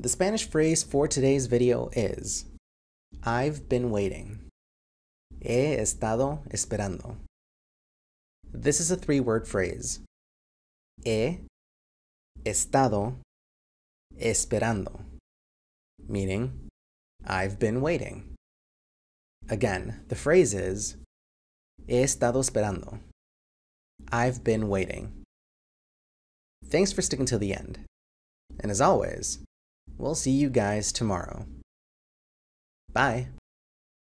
The Spanish phrase for today's video is I've been waiting. He estado esperando. This is a three word phrase. He estado esperando, meaning I've been waiting. Again, the phrase is He estado esperando. I've been waiting. Thanks for sticking till the end. And as always, We'll see you guys tomorrow. Bye.